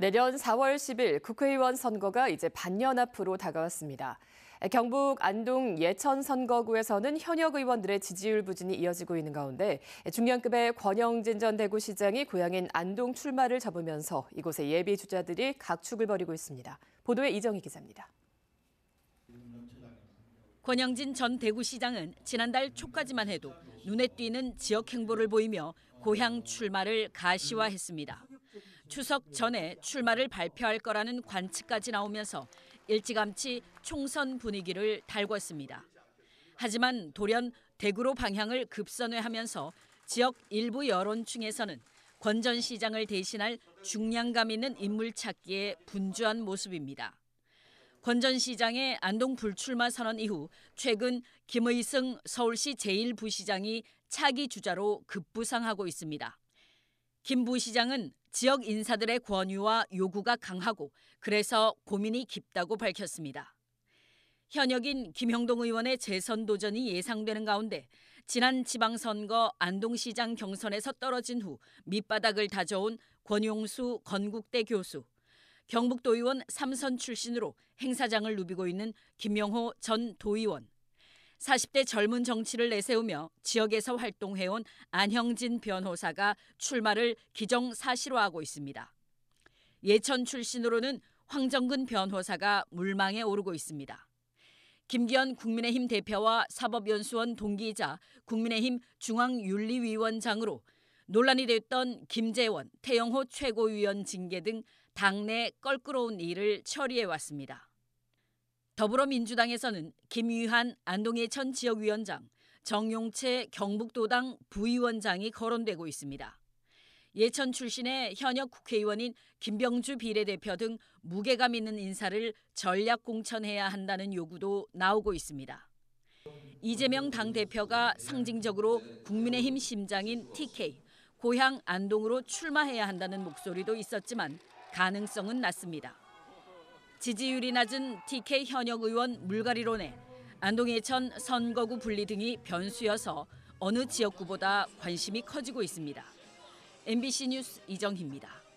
내년 4월 10일 국회의원 선거가 이제 반년 앞으로 다가왔습니다. 경북 안동 예천 선거구에서는 현역 의원들의 지지율 부진이 이어지고 있는 가운데 중량급의 권영진 전 대구시장이 고향인 안동 출마를 접으면서 이곳의 예비 주자들이 각축을 벌이고 있습니다. 보도에 이정희 기자입니다. 권영진 전 대구시장은 지난달 초까지만 해도 눈에 띄는 지역 행보를 보이며 고향 출마를 가시화했습니다. 추석 전에 출마를 발표할 거라는 관측까지 나오면서 일찌감치 총선 분위기를 달궜습니다. 하지만 돌연 대구로 방향을 급선회하면서 지역 일부 여론 중에서는 권전 시장을 대신할 중량감 있는 인물 찾기에 분주한 모습입니다. 권전 시장의 안동 불출마 선언 이후 최근 김의승 서울시 제1부시장이 차기 주자로 급부상하고 있습니다. 김 부시장은 지역 인사들의 권유와 요구가 강하고 그래서 고민이 깊다고 밝혔습니다. 현역인 김형동 의원의 재선 도전이 예상되는 가운데 지난 지방선거 안동시장 경선에서 떨어진 후 밑바닥을 다져온 권용수 건국대 교수, 경북도의원 삼선 출신으로 행사장을 누비고 있는 김영호 전 도의원, 40대 젊은 정치를 내세우며 지역에서 활동해온 안형진 변호사가 출마를 기정사실화하고 있습니다. 예천 출신으로는 황정근 변호사가 물망에 오르고 있습니다. 김기현 국민의힘 대표와 사법연수원 동기이자 국민의힘 중앙윤리위원장으로 논란이 됐던 김재원, 태영호 최고위원 징계 등 당내 껄끄러운 일을 처리해 왔습니다. 더불어민주당에서는 김유한 안동의 천 지역위원장, 정용채 경북도당 부위원장이 거론되고 있습니다. 예천 출신의 현역 국회의원인 김병주 비례대표 등 무게감 있는 인사를 전략 공천해야 한다는 요구도 나오고 있습니다. 이재명 당대표가 상징적으로 국민의힘 심장인 TK, 고향 안동으로 출마해야 한다는 목소리도 있었지만 가능성은 낮습니다. 지지율이 낮은 TK 현역 의원 물갈이론에 안동예천 선거구 분리 등이 변수여서 어느 지역구보다 관심이 커지고 있습니다. MBC 뉴스 이정희입니다.